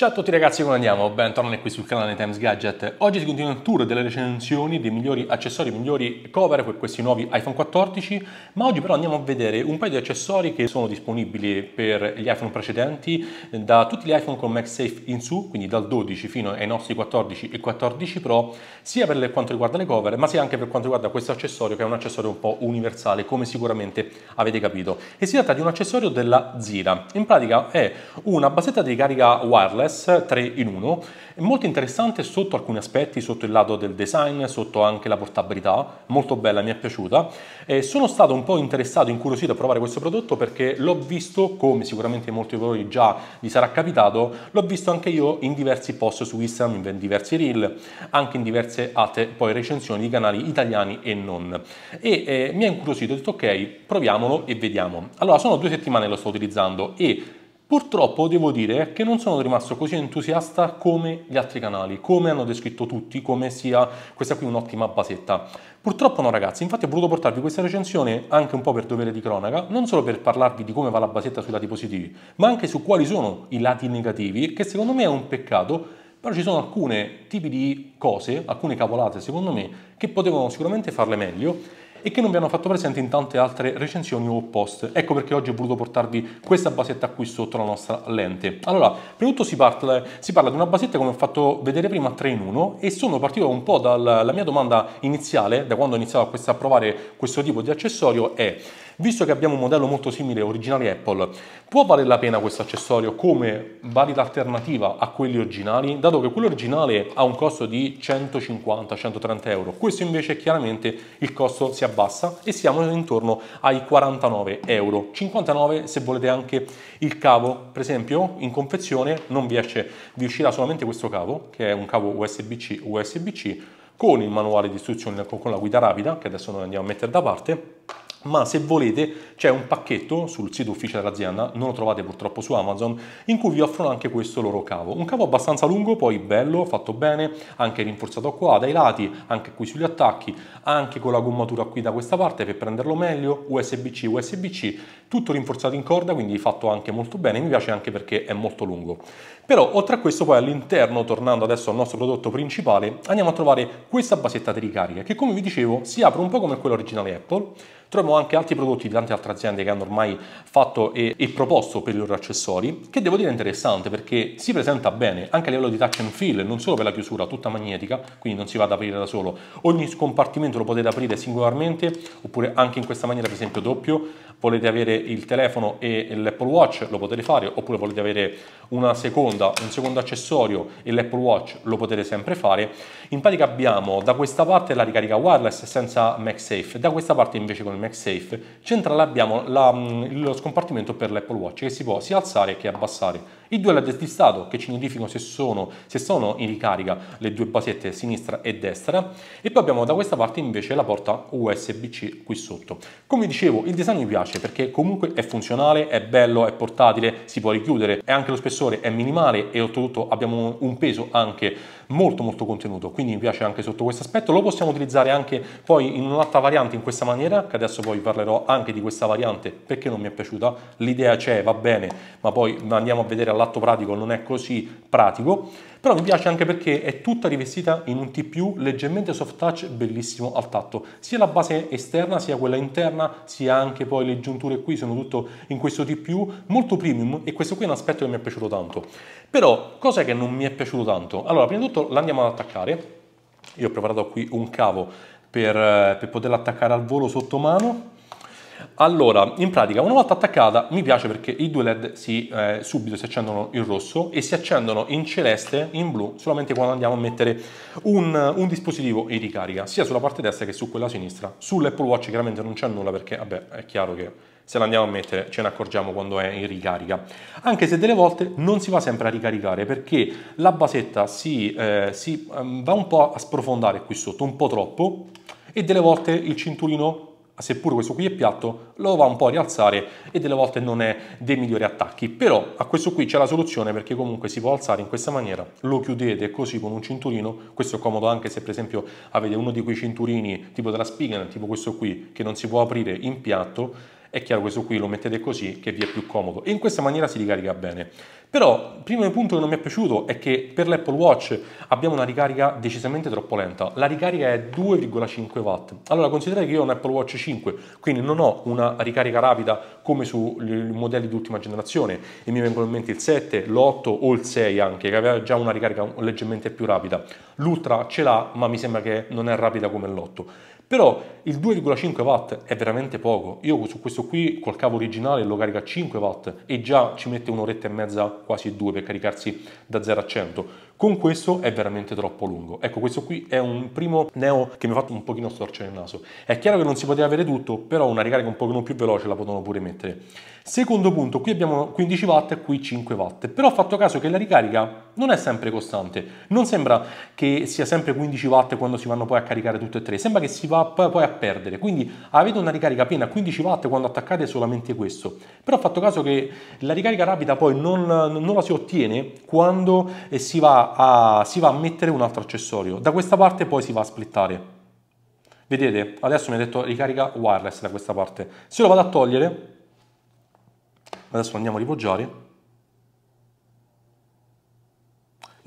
Ciao a tutti ragazzi, come andiamo? Bentornati qui sul canale Times Gadget. Oggi si continua il tour delle recensioni dei migliori accessori, migliori cover per questi nuovi iPhone 14, ma oggi però andiamo a vedere un paio di accessori che sono disponibili per gli iPhone precedenti, da tutti gli iPhone con MagSafe in su, quindi dal 12 fino ai nostri 14 e 14 Pro, sia per quanto riguarda le cover, ma sia anche per quanto riguarda questo accessorio che è un accessorio un po' universale, come sicuramente avete capito. E si tratta di un accessorio della Zira. In pratica è una basetta di carica wireless iOS 3 in 1. È molto interessante sotto alcuni aspetti, sotto il lato del design, sotto anche la portabilità, molto bella, mi è piaciuta. E sono stato un po' interessato, incuriosito a provare questo prodotto perché l'ho visto, come sicuramente molti di voi già vi sarà capitato, l'ho visto anche io in diversi post su Instagram, in diversi reel, anche in diverse altre poi recensioni di canali italiani e non. E eh, mi ha incuriosito, ho detto ok, proviamolo e vediamo. Allora, sono due settimane che lo sto utilizzando e Purtroppo devo dire che non sono rimasto così entusiasta come gli altri canali, come hanno descritto tutti, come sia questa qui un'ottima basetta. Purtroppo no ragazzi, infatti ho voluto portarvi questa recensione anche un po' per dovere di cronaca, non solo per parlarvi di come va la basetta sui lati positivi, ma anche su quali sono i lati negativi, che secondo me è un peccato però ci sono alcuni tipi di cose, alcune cavolate secondo me, che potevano sicuramente farle meglio e che non vi hanno fatto presente in tante altre recensioni o post. Ecco perché oggi ho voluto portarvi questa basetta qui sotto la nostra lente. Allora, prima di tutto si parla, si parla di una basetta come ho fatto vedere prima 3 in 1 e sono partito un po' dalla mia domanda iniziale, da quando ho iniziato a provare questo tipo di accessorio, è Visto che abbiamo un modello molto simile, originale Apple, può valere la pena questo accessorio come valida alternativa a quelli originali, dato che quello originale ha un costo di 150-130 euro, questo invece chiaramente il costo si abbassa e siamo intorno ai 49 euro, 59 se volete anche il cavo, per esempio in confezione non vi esce, vi uscirà solamente questo cavo, che è un cavo USB-C USB-C, con il manuale di istruzioni con la guida rapida, che adesso noi andiamo a mettere da parte, ma se volete c'è un pacchetto sul sito ufficiale dell'azienda, non lo trovate purtroppo su Amazon, in cui vi offrono anche questo loro cavo. Un cavo abbastanza lungo, poi bello, fatto bene, anche rinforzato qua dai lati, anche qui sugli attacchi, anche con la gommatura qui da questa parte per prenderlo meglio, USB-C, USB-C, tutto rinforzato in corda, quindi fatto anche molto bene, mi piace anche perché è molto lungo. Però oltre a questo poi all'interno, tornando adesso al nostro prodotto principale, andiamo a trovare questa basetta di ricarica che come vi dicevo si apre un po' come quella originale Apple, Troviamo anche altri prodotti di tante altre aziende che hanno ormai fatto e, e proposto per i loro accessori, che devo dire interessante perché si presenta bene anche a livello di touch and feel, non solo per la chiusura tutta magnetica, quindi non si va ad aprire da solo. Ogni scompartimento lo potete aprire singolarmente oppure anche in questa maniera, per esempio doppio. Volete avere il telefono e l'Apple Watch, lo potete fare, oppure volete avere una seconda, un secondo accessorio e l'Apple Watch, lo potete sempre fare. In pratica abbiamo da questa parte la ricarica wireless senza MagSafe, da questa parte invece con il il MagSafe, centrale abbiamo la, mm, lo scompartimento per l'Apple Watch che si può sia alzare che abbassare. I due LED di stato che ci notificano se sono, se sono in ricarica le due basette sinistra e destra e poi abbiamo da questa parte invece la porta USB-C qui sotto. Come dicevo il design mi piace perché comunque è funzionale, è bello, è portatile, si può richiudere e anche lo spessore è minimale e oltretutto abbiamo un peso anche molto molto contenuto, quindi mi piace anche sotto questo aspetto. Lo possiamo utilizzare anche poi in un'altra variante in questa maniera, che adesso poi parlerò anche di questa variante perché non mi è piaciuta, l'idea c'è, va bene, ma poi andiamo a vedere all'atto pratico, non è così pratico però mi piace anche perché è tutta rivestita in un TPU leggermente soft touch bellissimo al tatto sia la base esterna sia quella interna sia anche poi le giunture qui sono tutto in questo TPU molto premium e questo qui è un aspetto che mi è piaciuto tanto però cos'è che non mi è piaciuto tanto? Allora, prima di tutto l'andiamo ad attaccare. Io ho preparato qui un cavo per, eh, per poterlo attaccare al volo sotto mano allora, in pratica, una volta attaccata, mi piace perché i due LED si, eh, subito si accendono in rosso e si accendono in celeste, in blu, solamente quando andiamo a mettere un, un dispositivo in ricarica, sia sulla parte destra che su quella sinistra. Sull'Apple Watch chiaramente non c'è nulla perché, vabbè, è chiaro che se l'andiamo a mettere ce ne accorgiamo quando è in ricarica anche se delle volte non si va sempre a ricaricare perché la basetta si, eh, si um, va un po' a sprofondare qui sotto un po' troppo e delle volte il cinturino seppur questo qui è piatto, lo va un po' a rialzare e delle volte non è dei migliori attacchi. Però a questo qui c'è la soluzione perché comunque si può alzare in questa maniera, lo chiudete così con un cinturino, questo è comodo anche se per esempio avete uno di quei cinturini tipo della Spigen, tipo questo qui, che non si può aprire in piatto, è chiaro questo qui lo mettete così che vi è più comodo e in questa maniera si ricarica bene. Però il primo punto che non mi è piaciuto è che per l'Apple Watch abbiamo una ricarica decisamente troppo lenta. La ricarica è 2,5 watt. Allora considerate che io ho un Apple Watch 5, quindi non ho una ricarica rapida come sui modelli di ultima generazione e mi vengono in mente il 7, l'8 o il 6 anche, che aveva già una ricarica leggermente più rapida. L'Ultra ce l'ha, ma mi sembra che non è rapida come l'8. Però il 2,5 watt è veramente poco. Io su questo qui col cavo originale lo carico a 5 watt e già ci mette un'oretta e mezza, quasi due, per caricarsi da 0 a 100 con questo è veramente troppo lungo. Ecco, questo qui è un primo neo che mi ha fatto un pochino storcere il naso. È chiaro che non si poteva avere tutto, però una ricarica un pochino più veloce la potevano pure mettere. Secondo punto, qui abbiamo 15 watt e qui 5 watt, però ho fatto caso che la ricarica non è sempre costante. Non sembra che sia sempre 15 watt quando si vanno poi a caricare tutte e tre, sembra che si va poi a perdere. Quindi avete una ricarica piena 15 watt quando attaccate solamente questo. Però ho fatto caso che la ricarica rapida poi non, non la si ottiene quando si va a, si va a mettere un altro accessorio. Da questa parte poi si va a splittare. Vedete, adesso mi ha detto ricarica wireless da questa parte. Se lo vado a togliere, adesso andiamo a ripoggiare,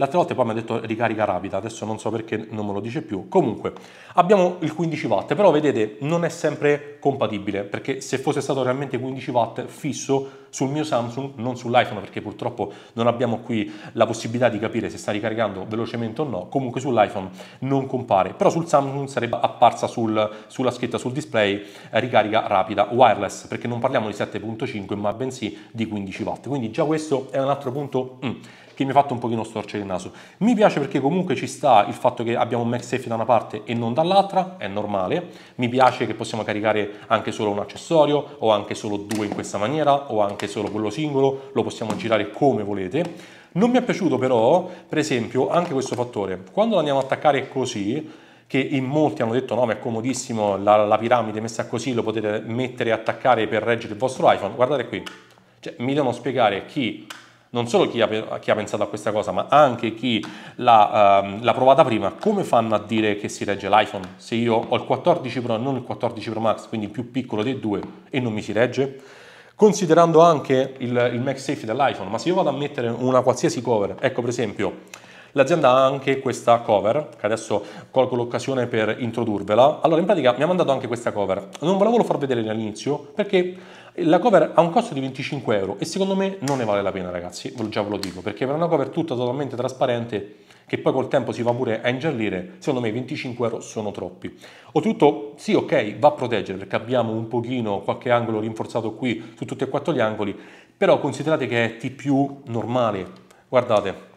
L'altra volta poi mi ha detto ricarica rapida, adesso non so perché non me lo dice più. Comunque, abbiamo il 15 watt, però vedete non è sempre compatibile, perché se fosse stato realmente 15 watt fisso sul mio Samsung, non sull'iPhone, perché purtroppo non abbiamo qui la possibilità di capire se sta ricaricando velocemente o no, comunque sull'iPhone non compare, però sul Samsung sarebbe apparsa sul, sulla scritta sul display eh, ricarica rapida wireless, perché non parliamo di 7.5 ma bensì di 15 watt, quindi già questo è un altro punto... Mm che mi ha fatto un pochino storcere il naso. Mi piace perché comunque ci sta il fatto che abbiamo un MagSafe da una parte e non dall'altra, è normale. Mi piace che possiamo caricare anche solo un accessorio o anche solo due in questa maniera o anche solo quello singolo, lo possiamo girare come volete. Non mi è piaciuto però, per esempio, anche questo fattore. Quando lo andiamo ad attaccare così, che in molti hanno detto no ma è comodissimo la, la, piramide messa così lo potete mettere e attaccare per reggere il vostro iPhone guardate qui cioè, mi devono spiegare chi non solo chi ha, chi ha pensato a questa cosa, ma anche chi l'ha, ehm, l'ha, provata prima, come fanno a dire che si regge l'iPhone? Se io ho il 14 Pro e non il 14 Pro Max, quindi più piccolo dei due, e non mi si regge? Considerando anche il, il MagSafe dell'iPhone, ma se io vado a mettere una qualsiasi cover, ecco per esempio... L'azienda ha anche questa cover, che adesso colgo l'occasione per introdurvela. Allora, in pratica mi ha mandato anche questa cover. Non ve la volevo far vedere all'inizio perché la cover ha un costo di 25 euro e secondo me non ne vale la pena ragazzi, già ve lo dico, perché per una cover tutta totalmente trasparente che poi col tempo si va pure a ingiallire, secondo me 25 euro sono troppi. Oltretutto, sì, ok, va a proteggere perché abbiamo un pochino qualche angolo rinforzato qui su tutti e quattro gli angoli, però considerate che è T più normale. Guardate,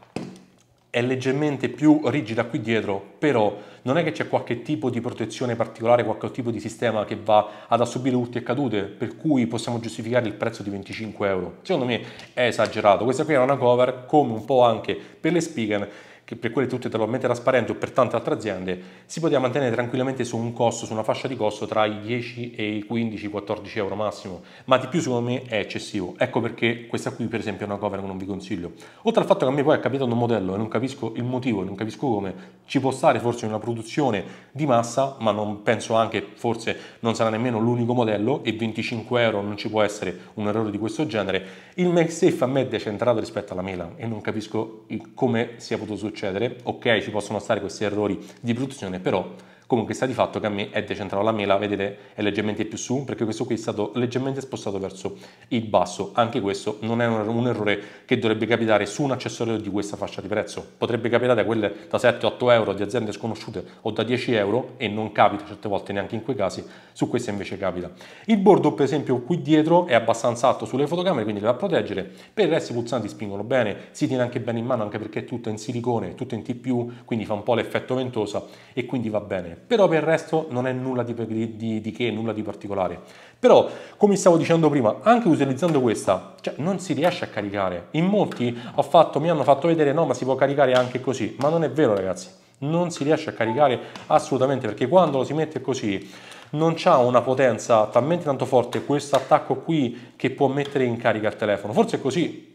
è leggermente più rigida qui dietro, però non è che c'è qualche tipo di protezione particolare, qualche tipo di sistema che va ad assorbire urti e cadute, per cui possiamo giustificare il prezzo di 25 euro. Secondo me è esagerato. Questa qui era una cover, come un po' anche per le Spigen, che per quelle tutte totalmente trasparenti o per tante altre aziende, si poteva mantenere tranquillamente su un costo, su una fascia di costo tra i 10 e i 15-14 euro massimo, ma di più secondo me è eccessivo. Ecco perché questa qui per esempio è una cover che non vi consiglio. Oltre al fatto che a me poi è capitato un modello e non capisco il motivo, non capisco come, ci può stare forse una produzione di massa, ma non penso anche forse non sarà nemmeno l'unico modello e 25 euro non ci può essere un errore di questo genere. Il MagSafe a me è decentrato rispetto alla Mela e non capisco come sia potuto succedere succedere, ok ci possono stare questi errori di produzione, però Comunque sta di fatto che a me è decentrata la mela, vedete è leggermente più su perché questo qui è stato leggermente spostato verso il basso. Anche questo non è un errore che dovrebbe capitare su un accessorio di questa fascia di prezzo. Potrebbe capitare a quelle da 7-8 euro di aziende sconosciute o da 10 euro e non capita certe volte neanche in quei casi, su questa invece capita. Il bordo per esempio qui dietro è abbastanza alto sulle fotocamere quindi le va a proteggere, per il resto i pulsanti spingono bene, si tiene anche bene in mano anche perché è tutto in silicone, tutto in TPU, quindi fa un po' l'effetto ventosa e quindi va bene bene, però per il resto non è nulla di, di, di, che, nulla di particolare. Però, come stavo dicendo prima, anche utilizzando questa, cioè non si riesce a caricare. In molti fatto, mi hanno fatto vedere no, ma si può caricare anche così, ma non è vero ragazzi, non si riesce a caricare assolutamente perché quando lo si mette così non ha una potenza talmente tanto forte questo attacco qui che può mettere in carica il telefono. Forse è così,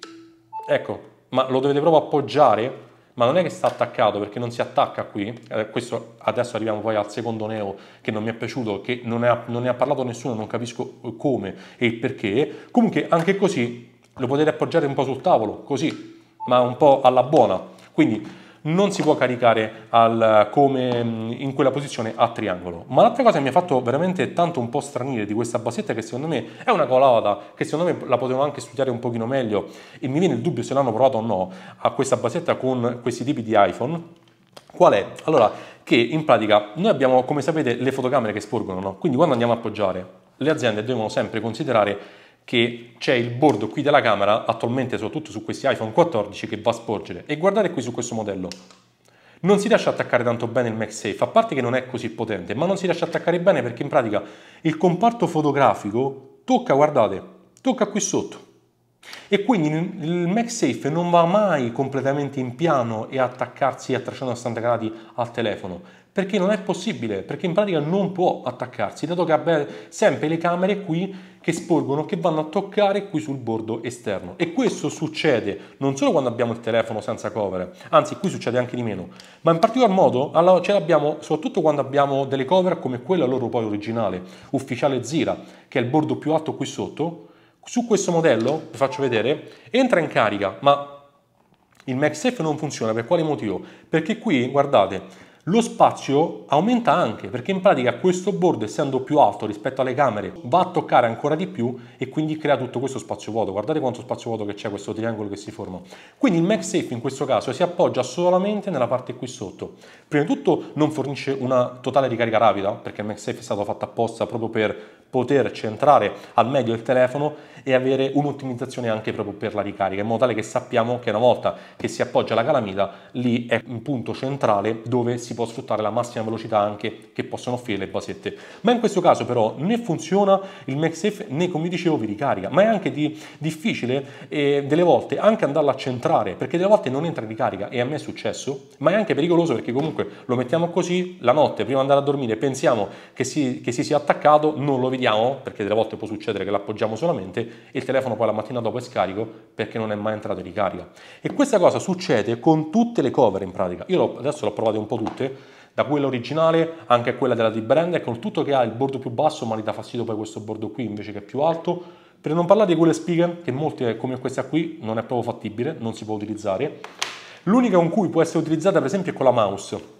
ecco, ma lo dovete proprio appoggiare ma non è che sta attaccato perché non si attacca qui, eh, questo adesso arriviamo poi al secondo neo che non mi è piaciuto, che non ne ha, non ne ha parlato nessuno, non capisco eh, come e perché, comunque anche così lo potete appoggiare un po' sul tavolo, così, ma un po' alla buona, quindi non si può caricare al, come mm, in quella posizione a triangolo. Ma l'altra cosa che mi ha fatto veramente tanto un po' stranire di questa basetta, che secondo me è una colata, che secondo me la potevo anche studiare un pochino meglio, e mi viene il dubbio se l'hanno provata o no, a questa basetta con questi tipi di iPhone, qual è? Allora, che in pratica noi abbiamo, come sapete, le fotocamere che sporgono, no? Quindi quando andiamo a appoggiare, le aziende devono sempre considerare che c'è il bordo qui della camera, attualmente soprattutto su questi iPhone 14, che va a sporgere. E guardate qui su questo modello. Non si riesce a attaccare tanto bene il MagSafe, a parte che non è così potente, ma non si riesce a attaccare bene perché in pratica il comparto fotografico tocca, guardate, tocca qui sotto. E quindi il MagSafe non va mai completamente in piano e attaccarsi a 360 gradi al telefono, perché non è possibile, perché in pratica non può attaccarsi, dato che ha sempre le camere qui che sporgono, che vanno a toccare qui sul bordo esterno. E questo succede non solo quando abbiamo il telefono senza cover, anzi qui succede anche di meno, ma in particolar modo ce l'abbiamo soprattutto quando abbiamo delle cover come quella loro poi originale, ufficiale Zira, che è il bordo più alto qui sotto. Su questo modello, vi faccio vedere, entra in carica, ma il MagSafe non funziona, per quale motivo? Perché qui, guardate, lo spazio aumenta anche perché in pratica questo bordo essendo più alto rispetto alle camere va a toccare ancora di più e quindi crea tutto questo spazio vuoto. Guardate quanto spazio vuoto che c'è questo triangolo che si forma. Quindi il MagSafe in questo caso si appoggia solamente nella parte qui sotto. Prima di tutto non fornisce una totale ricarica rapida perché il MagSafe è stato fatto apposta proprio per poter centrare al meglio il telefono e avere un'ottimizzazione anche proprio per la ricarica, in modo tale che sappiamo che una volta che si appoggia la calamita, lì è un punto centrale dove si può sfruttare la massima velocità anche che possono offrire le basette. Ma in questo caso però né funziona il MagSafe né come dicevo vi ricarica, ma è anche di, difficile eh, delle volte anche andarla a centrare perché delle volte non entra in ricarica e a me è successo, ma è anche pericoloso perché comunque lo mettiamo così la notte prima di andare a dormire pensiamo che si, che si sia attaccato, non lo vediamo perché delle volte può succedere che l'appoggiamo solamente e il telefono poi la mattina dopo è scarico perché non è mai entrato in ricarica. E questa cosa succede con tutte le cover in pratica. Io adesso l'ho provate un po' tutte da quella originale anche a quella della D-Brand e con tutto che ha il bordo più basso ma gli dà fastidio poi questo bordo qui invece che è più alto per non parlare di quelle spighe che molte come questa qui non è proprio fattibile non si può utilizzare l'unica con cui può essere utilizzata per esempio è con la mouse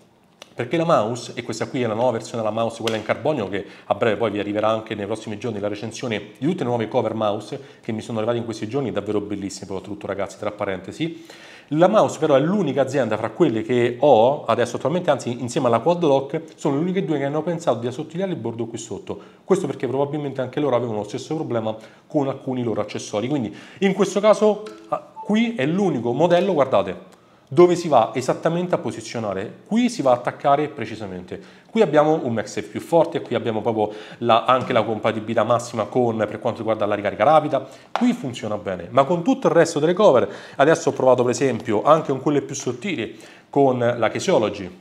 perché la mouse, e questa qui è la nuova versione della mouse, quella in carbonio, che a breve poi vi arriverà anche nei prossimi giorni la recensione di tutte le nuove cover mouse che mi sono arrivate in questi giorni, davvero bellissime soprattutto ragazzi, tra parentesi. La Mouse però è l'unica azienda fra quelle che ho adesso attualmente, anzi insieme alla Quad Lock, sono le uniche due che hanno pensato di assottigliare il bordo qui sotto. Questo perché probabilmente anche loro avevano lo stesso problema con alcuni loro accessori. Quindi in questo caso ah, qui è l'unico modello, guardate, dove si va esattamente a posizionare. Qui si va a attaccare precisamente. Qui abbiamo un MagSafe più forte, qui abbiamo proprio la, anche la compatibilità massima con per quanto riguarda la ricarica rapida. Qui funziona bene, ma con tutto il resto delle cover, adesso ho provato per esempio anche con quelle più sottili, con la Kesiology,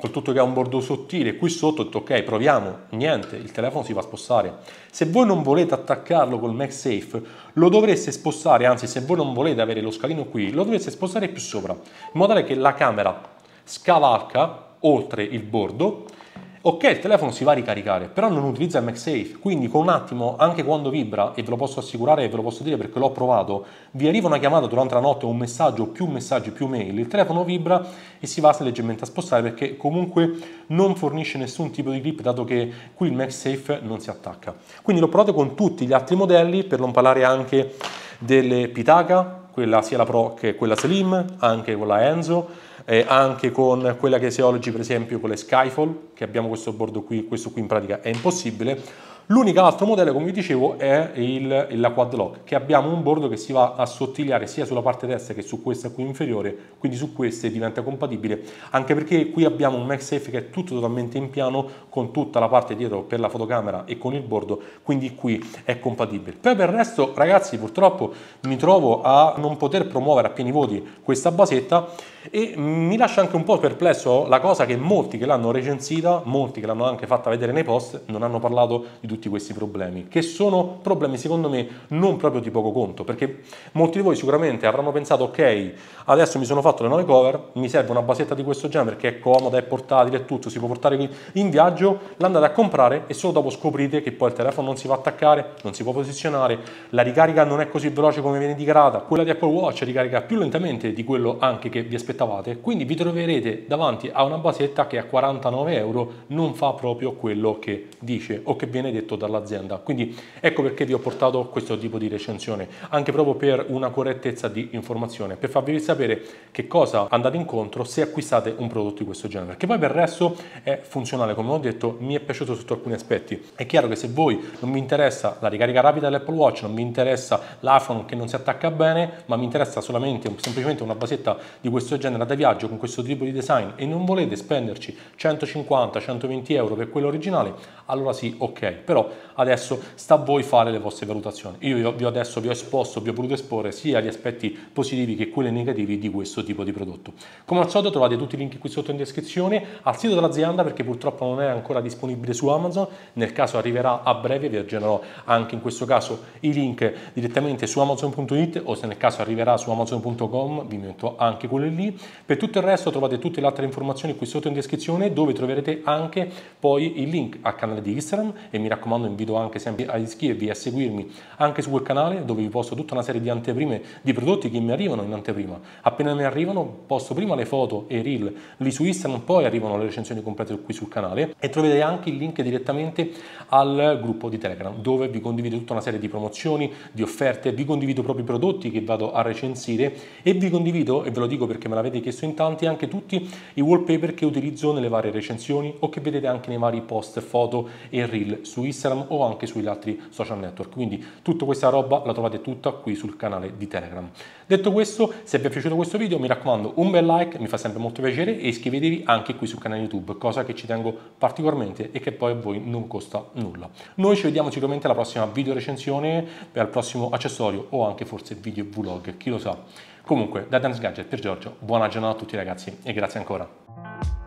col tutto che ha un bordo sottile, qui sotto ho detto ok proviamo, niente, il telefono si va a spostare. Se voi non volete attaccarlo col MagSafe lo dovreste spostare, anzi se voi non volete avere lo scalino qui lo dovreste spostare più sopra, in modo tale che la camera scavalca oltre il bordo Ok, il telefono si va a ricaricare, però non utilizza il MagSafe, quindi con un attimo, anche quando vibra, e ve lo posso assicurare e ve lo posso dire perché l'ho provato, vi arriva una chiamata durante la notte o un messaggio, più messaggi, più mail, il telefono vibra e si va leggermente a spostare perché comunque non fornisce nessun tipo di grip dato che qui il MagSafe non si attacca. Quindi l'ho provato con tutti gli altri modelli, per non parlare anche delle Pitaka, quella sia la Pro che quella Slim, anche quella Enzo, eh, anche con quella che si oggi per esempio con le Skyfall, che abbiamo questo bordo qui, questo qui in pratica è impossibile, L'unico altro modello, come vi dicevo, è il, la quad lock, che abbiamo un bordo che si va a sottigliare sia sulla parte destra che su questa qui inferiore, quindi su queste diventa compatibile, anche perché qui abbiamo un MagSafe che è tutto totalmente in piano, con tutta la parte dietro per la fotocamera e con il bordo, quindi qui è compatibile. Poi per il resto, ragazzi, purtroppo mi trovo a non poter promuovere a pieni voti questa basetta e mi lascia anche un po' perplesso la cosa che molti che l'hanno recensita, molti che l'hanno anche fatta vedere nei post, non hanno parlato di tutto tutti questi problemi, che sono problemi secondo me non proprio di poco conto, perché molti di voi sicuramente avranno pensato ok, adesso mi sono fatto le nuove cover, mi serve una basetta di questo genere che è comoda, è portatile, è tutto, si può portare in viaggio, l'andate a comprare e solo dopo scoprite che poi il telefono non si va a attaccare, non si può posizionare, la ricarica non è così veloce come viene dichiarata, quella di Apple Watch ricarica più lentamente di quello anche che vi aspettavate, quindi vi troverete davanti a una basetta che a 49 euro non fa proprio quello che dice o che viene detto detto dall'azienda. Quindi ecco perché vi ho portato questo tipo di recensione, anche proprio per una correttezza di informazione, per farvi sapere che cosa andate incontro se acquistate un prodotto di questo genere, che poi per il resto è funzionale, come ho detto, mi è piaciuto sotto alcuni aspetti. È chiaro che se voi non vi interessa la ricarica rapida dell'Apple Watch, non vi interessa l'iPhone che non si attacca bene, ma mi interessa solamente semplicemente una basetta di questo genere da viaggio con questo tipo di design e non volete spenderci 150-120 euro per quello originale, allora sì, ok, però però adesso sta a voi fare le vostre valutazioni. Io vi ho, adesso vi ho esposto, vi ho voluto esporre sia gli aspetti positivi che quelli negativi di questo tipo di prodotto. Come al solito trovate tutti i link qui sotto in descrizione, al sito dell'azienda perché purtroppo non è ancora disponibile su Amazon, nel caso arriverà a breve, vi aggiornerò anche in questo caso i link direttamente su amazon.it o se nel caso arriverà su amazon.com vi metto anche quelli lì. Per tutto il resto trovate tutte le altre informazioni qui sotto in descrizione dove troverete anche poi il link al canale di Instagram e mi raccomando raccomando invito anche sempre a iscrivervi e a seguirmi anche su quel canale dove vi posto tutta una serie di anteprime di prodotti che mi arrivano in anteprima. Appena mi arrivano posto prima le foto e i reel lì su Instagram, poi arrivano le recensioni complete qui sul canale e troverete anche il link direttamente al gruppo di Telegram dove vi condivido tutta una serie di promozioni, di offerte, vi condivido proprio i prodotti che vado a recensire e vi condivido, e ve lo dico perché me l'avete chiesto in tanti, anche tutti i wallpaper che utilizzo nelle varie recensioni o che vedete anche nei vari post, foto e reel su Instagram Instagram o anche sugli altri social network. Quindi tutta questa roba la trovate tutta qui sul canale di Telegram. Detto questo, se vi è piaciuto questo video mi raccomando un bel like, mi fa sempre molto piacere e iscrivetevi anche qui sul canale YouTube, cosa che ci tengo particolarmente e che poi a voi non costa nulla. Noi ci vediamo sicuramente alla prossima video recensione, al prossimo accessorio o anche forse video vlog, chi lo sa. Comunque, da Dance Gadget per Giorgio, buona giornata a tutti ragazzi e grazie ancora.